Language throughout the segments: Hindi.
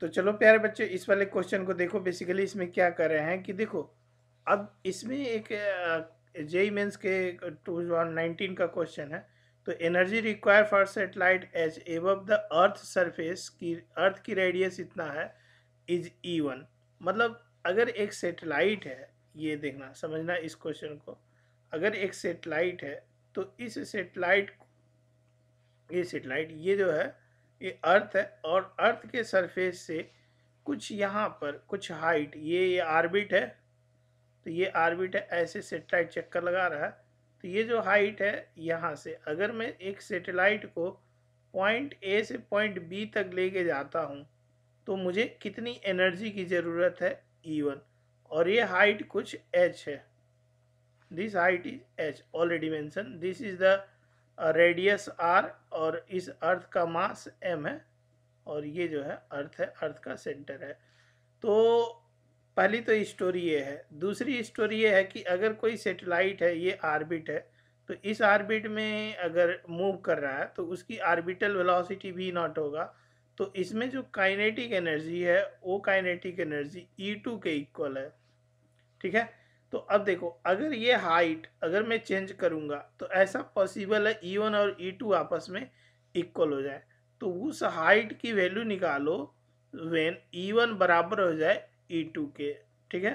तो चलो प्यारे बच्चे इस वाले क्वेश्चन को देखो बेसिकली इसमें क्या कर रहे हैं कि देखो अब इसमें एक जेई मेन्स के टू नाइनटीन का क्वेश्चन है तो energy require for satellite as above the earth surface की अर्थ की रेडियस इतना है इज ई वन मतलब अगर एक सेटेलाइट है ये देखना समझना इस क्वेश्चन को अगर एक सेटेलाइट है तो इस सेटेलाइट ये सेटेलाइट ये जो है ये अर्थ है और अर्थ के सरफेस से कुछ यहाँ पर कुछ हाइट ये ये आर्बिट है तो ये आर्बिट है ऐसे सेटेलाइट चक्कर लगा रहा है तो ये जो हाइट है यहाँ से अगर मैं एक सेटेलाइट को पॉइंट ए से पॉइंट बी तक लेके जाता हूँ तो मुझे कितनी एनर्जी की ज़रूरत है ई e वन और ये हाइट कुछ एच है this height is H already mention this is the radius R और इस अर्थ का मास एम है और ये जो है अर्थ है अर्थ का सेंटर है तो पहली तो स्टोरी ये है दूसरी स्टोरी ये है कि अगर कोई सेटेलाइट है ये आर्बिट है तो इस आर्बिट में अगर मूव कर रहा है तो उसकी आर्बिटल वेलोसिटी भी नॉट होगा तो इसमें जो काइनेटिक एनर्जी है वो काइनेटिक एनर्जी ई टू के इक्वल है ठीक है तो अब देखो अगर ये हाइट अगर मैं चेंज करूँगा तो ऐसा पॉसिबल है ई e वन और ई e टू आपस में इक्वल हो जाए तो उस हाइट की वैल्यू निकालो वेन ई वन बराबर हो जाए ई e टू के ठीक है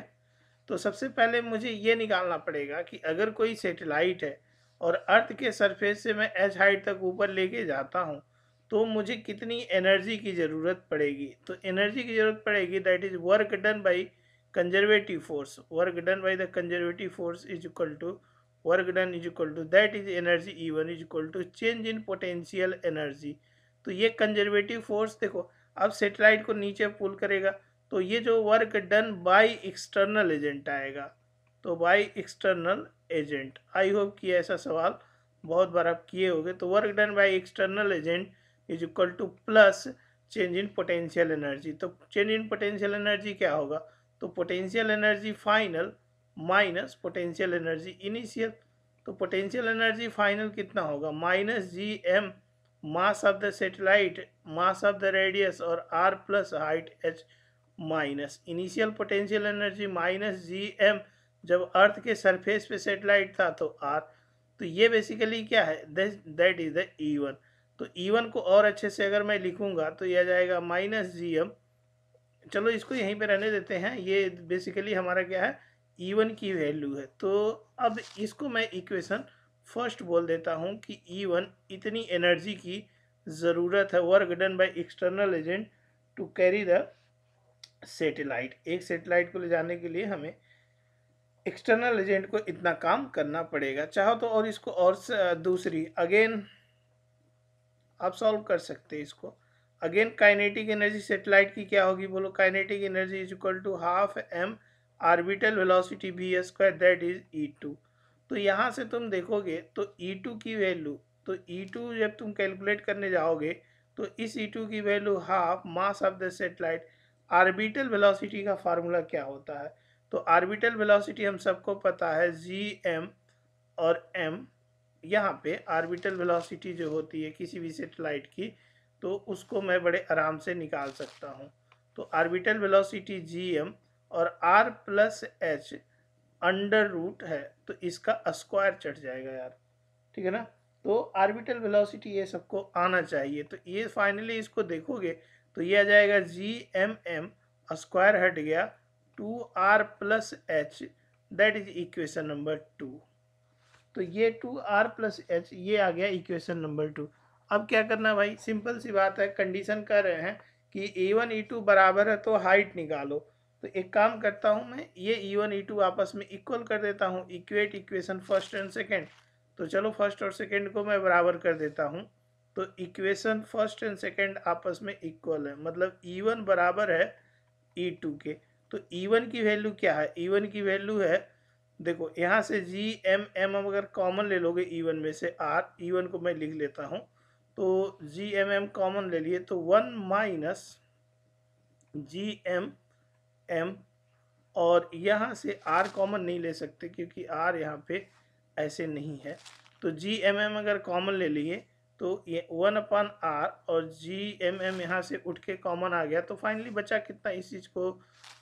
तो सबसे पहले मुझे ये निकालना पड़ेगा कि अगर कोई सेटेलाइट है और अर्थ के सरफेस से मैं एच हाइट तक ऊपर लेके जाता हूँ तो मुझे कितनी एनर्जी की ज़रूरत पड़ेगी तो एनर्जी की ज़रूरत पड़ेगी that is work done by conservative force work done by the conservative force is equal to work done is equal to that is energy E1 is equal to change in potential energy तो ये कंजर्वेटिव फोर्स देखो अब सेटेलाइट को नीचे पुल करेगा तो ये जो work done by external agent आएगा तो by external agent I hope कि ऐसा सवाल बहुत बार आप किए होंगे तो work done by external agent is equal to plus change in potential energy तो चेंज इन पोटेंशियल एनर्जी क्या होगा तो potential energy final minus potential energy initial तो पोटेंशियल एनर्जी फाइनल कितना होगा minus G M mass of the satellite mass of the radius और R plus height H minus initial potential energy minus G M जब अर्थ के सरफेस पे सेटेलाइट था तो आर तो ये बेसिकली क्या है that is the E one तो ई e वन को और अच्छे से अगर मैं लिखूंगा तो यह जाएगा माइनस जी एम चलो इसको यहीं पे रहने देते हैं ये बेसिकली हमारा क्या है ईवन e की वैल्यू है तो अब इसको मैं इक्वेशन फर्स्ट बोल देता हूँ कि ईवन e इतनी एनर्जी की ज़रूरत है work done by external agent to carry the satellite एक सेटेलाइट को ले जाने के लिए हमें एक्सटर्नल एजेंट को इतना काम करना पड़ेगा चाहो तो और इसको और दूसरी अगेन आप सॉल्व कर सकते हैं इसको अगेन काइनेटिक एनर्जी सेटेलाइट की क्या होगी बोलो kinetic energy is equal to half M orbital velocity B square that is E two तो यहाँ से तुम देखोगे तो ई e टू की वैल्यू तो ई e टू जब तुम कैलकुलेट करने जाओगे तो इस ई e टू की value half mass of the satellite orbital velocity का फार्मूला क्या होता है तो आर्बिटल वेलोसिटी हम सबको पता है जी एम और एम यहाँ पे आर्बिटल वेलोसिटी जो होती है किसी भी सेटेलाइट की तो उसको मैं बड़े आराम से निकाल सकता हूँ तो आर्बिटल वेलोसिटी जी एम और R plus H under root है तो इसका स्क्वायर चढ़ जाएगा यार ठीक है ना तो आर्बिटल वेलोसिटी ये सबको आना चाहिए तो ये फाइनली इसको देखोगे तो ये आ जाएगा जी एम एम स्क्वायर हट गया two R plus H that is equation number two तो ये टू आर प्लस एच ये आ गया इक्वेशन नंबर टू अब क्या करना भाई सिंपल सी बात है कंडीशन कर रहे हैं कि ए वन ई टू बराबर है तो हाइट निकालो तो एक काम करता हूँ मैं ये ई वन ई टू आपस में इक्वल कर देता हूँ equate equation first and second तो चलो फर्स्ट और सेकेंड को मैं बराबर कर देता हूँ तो इक्वेशन फर्स्ट एंड सेकेंड आपस में इक्वल है मतलब ई e वन बराबर है ई e टू के तो ई e वन की वैल्यू क्या है ई वन की वैल्यू है देखो यहाँ से जी एम एम अगर कॉमन ले लोगे ई वन में से आर ई वन को मैं लिख लेता हूँ तो जी एम एम कॉमन ले लिए तो one minus G M M और यहाँ से आर कॉमन नहीं ले सकते क्योंकि आर यहाँ पे ऐसे नहीं है तो जी एम एम अगर कॉमन ले लिए तो ये वन अपन आर और जी एम एम यहाँ से उठ के कॉमन आ गया तो फाइनली बचा कितना इस चीज़ को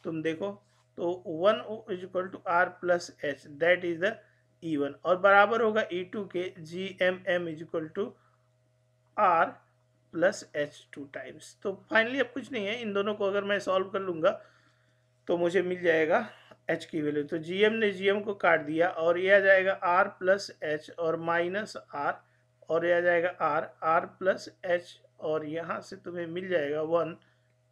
तुम देखो तो one is equal to R plus H that is the E one और बराबर होगा ई e टू के G M M is equal to R plus H two times तो फाइनली अब कुछ नहीं है इन दोनों को अगर मैं सॉल्व कर लूँगा तो मुझे मिल जाएगा एच की वैल्यू तो जी एम ने जी एम को काट दिया और यह आ जाएगा आर प्लस एच और माइनस आर और यह आ जाएगा आर आर प्लस एच और यहाँ से तुम्हें मिल जाएगा one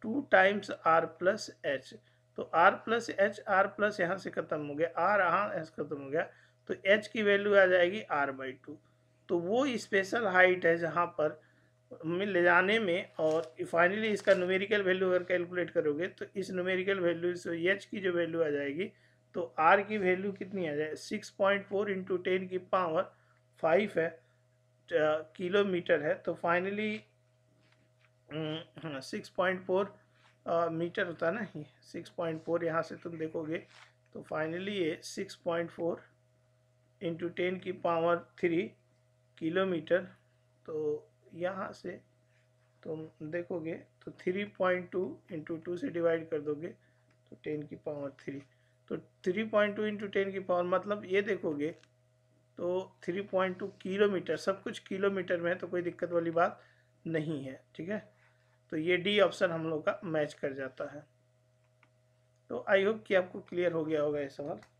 two times R plus H तो R plus H R plus यहाँ से खत्म हो गया आर यहाँ खत्म हो गया तो एच की वैल्यू आ जाएगी आर बाई टू तो वो स्पेशल हाइट है जहाँ पर हमें ले जाने में और फाइनली इसका न्यूमेरिकल वैल्यू अगर कैलकुलेट करोगे तो इस न्यूमेरिकल वैल्यू से एच की जो वैल्यू आ जाएगी तो आर की वैल्यू कितनी आ जाए six point four into ten की पावर फाइव है किलोमीटर है तो finally six point four metre होता है ना ही सिक्स पॉइंट फोर यहाँ से तुम देखोगे तो फाइनली ये six point four into ten की पावर थ्री किलोमीटर तो यहाँ से तुम देखोगे तो three point two into two से डिवाइड कर दोगे तो टेन की पावर थ्री तो three point two into ten की पावर मतलब ये देखोगे तो थ्री पॉइंट टू किलोमीटर सब कुछ किलोमीटर में है तो कोई दिक्कत वाली बात नहीं है ठीक है तो ये डी ऑप्शन हम लोग का मैच कर जाता है तो आई होप कि आपको क्लियर हो गया होगा ये सवाल